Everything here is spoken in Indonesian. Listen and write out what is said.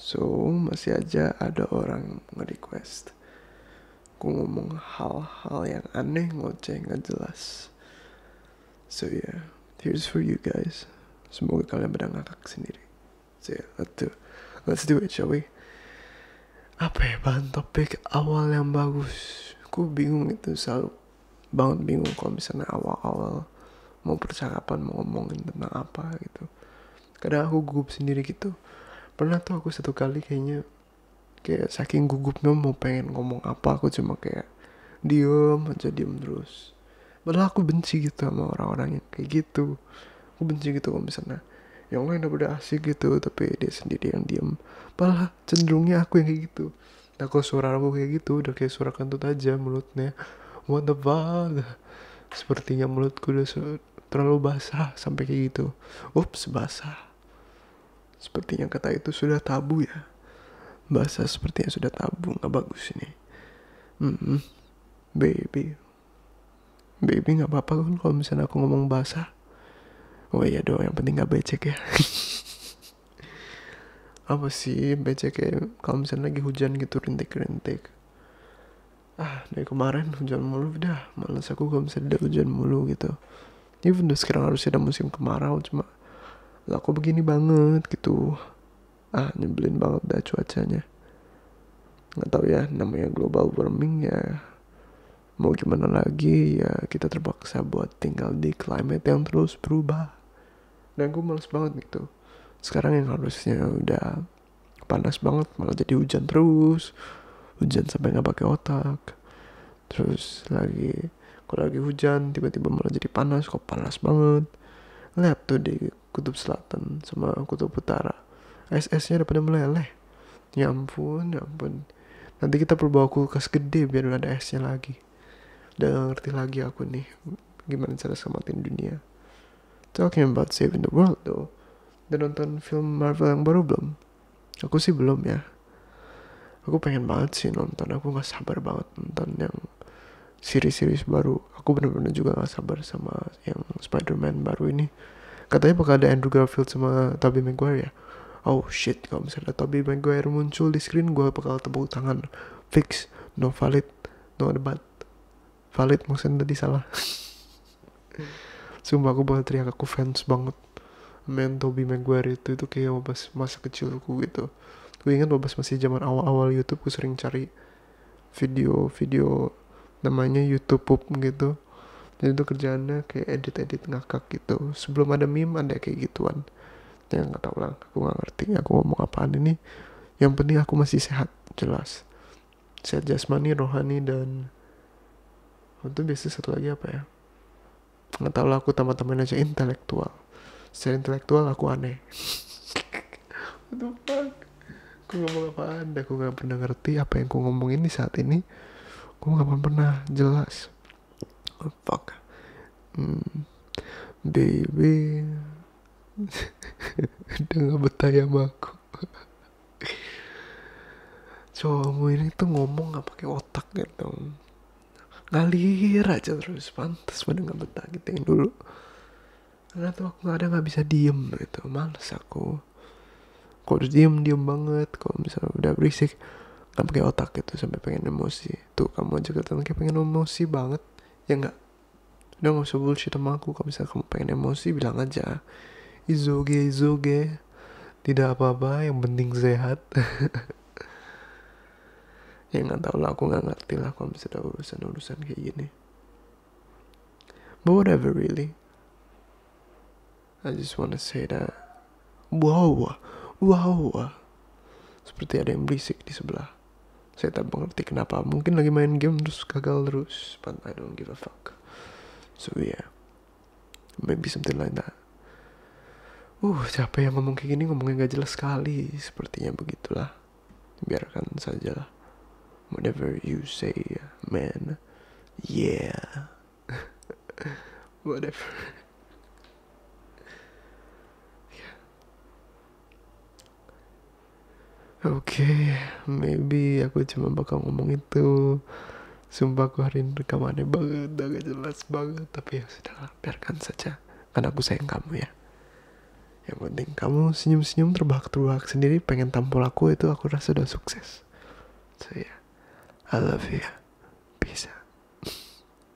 So masih aja ada orang nge-request Aku ngomong hal-hal yang aneh, ngoceh, nggak jelas So yeah, here's for you guys Semoga kalian pada ngakak sendiri So yeah, let's do, let's do it, shall we? Apa ya bahan topik awal yang bagus? ku bingung itu selalu banget bingung kalau misalnya awal-awal mau percakapan mau ngomongin tentang apa gitu kadang aku gugup sendiri gitu pernah tuh aku satu kali kayaknya kayak saking gugupnya mau pengen ngomong apa aku cuma kayak diem aja diem terus padahal aku benci gitu sama orang-orang yang kayak gitu aku benci gitu kalau misalnya yang lain udah asik gitu tapi dia sendiri yang diem malah cenderungnya aku yang kayak gitu nah kalau suara aku kayak gitu udah kayak suara kentut aja mulutnya what the fuck sepertinya mulutku udah terlalu basah sampai kayak gitu ups basah Sepertinya kata itu sudah tabu ya. Bahasa sepertinya sudah tabu, nggak bagus ini. Mm -hmm. Baby. Baby nggak apa-apa kan kalau misalnya aku ngomong bahasa. Oh iya dong, yang penting nggak becek ya. apa sih becek ya kalau misalnya lagi hujan gitu rintik-rintik ah dari kemarin hujan mulu udah males aku kalau misalnya ada hujan mulu gitu even udah sekarang harusnya ada musim kemarau cuma lah kok begini banget gitu ah nyebelin banget dah cuacanya nggak tahu ya namanya global warming ya mau gimana lagi ya kita terpaksa buat tinggal di climate yang terus berubah dan gue males banget gitu sekarang yang harusnya udah panas banget malah jadi hujan terus hujan sampai nggak pakai otak terus lagi kalau lagi hujan tiba-tiba malah jadi panas kok panas banget lihat tuh di kutub selatan sama kutub utara SS-nya udah pada meleleh ya ampun ya ampun nanti kita perlu bawa kulkas gede biar udah ada esnya lagi udah ngerti lagi aku nih gimana cara selamatin dunia talking about saving the world though udah nonton film Marvel yang baru belum aku sih belum ya aku pengen banget sih nonton aku gak sabar banget nonton yang series-series baru aku bener-bener juga gak sabar sama yang Spider-Man baru ini katanya bakal ada Andrew Garfield sama Tobey Maguire ya oh shit kalau misalnya Tobey Maguire muncul di screen gue bakal tepuk tangan fix no valid no debat valid maksudnya tadi salah sumpah aku bakal teriak aku fans banget main Tobey Maguire itu itu kayak wabas masa kecilku gitu gue ingat wabas masih zaman awal-awal YouTube gue sering cari video-video namanya YouTube Pop gitu jadi itu kerjaannya kayak edit edit ngakak gitu sebelum ada meme ada kayak gituan Yang nggak tahu lah aku nggak ngerti aku ngomong apaan ini yang penting aku masih sehat jelas sehat jasmani rohani dan itu biasa satu lagi apa ya nggak tahu lah aku tambah-tambahin aja intelektual Saya intelektual aku aneh itu aku ngomong apaan aku nggak pernah ngerti apa yang aku ngomongin di saat ini aku nggak pernah jelas Oh, fuck. Hmm, baby. Udah gak betah ya sama aku. Cowokmu ini tuh ngomong gak pakai otak gitu. Ngalir aja terus. pantas pada gak betah gitu yang dulu. Karena tuh aku gak ada gak bisa diem gitu. Males aku. Kok harus diem, diem banget. Kalau misalnya udah berisik. Gak pakai otak gitu sampai pengen emosi. Tuh kamu aja kelihatan kayak pengen emosi banget ya enggak udah gak usah bullshit sama aku kalau misalnya kamu pengen emosi bilang aja izoge izoge tidak apa-apa yang penting sehat ya nggak tahu lah aku nggak ngerti lah kalau misalnya urusan urusan kayak gini but whatever really I just wanna say that wow wow seperti ada yang berisik di sebelah saya tak mengerti kenapa mungkin lagi main game terus gagal terus but I don't give a fuck so yeah maybe something like that uh capek yang ngomong kayak gini ngomongnya gak jelas sekali sepertinya begitulah biarkan saja. whatever you say man yeah whatever Oke, okay, maybe aku cuma bakal ngomong itu. Sumpah aku hari ini rekamannya banget, agak jelas banget. Tapi ya sudah, biarkan saja. Karena aku sayang kamu ya. Yang penting kamu senyum-senyum terbahak-terbahak sendiri pengen tampol aku itu aku rasa udah sukses. So ya, yeah, I love you.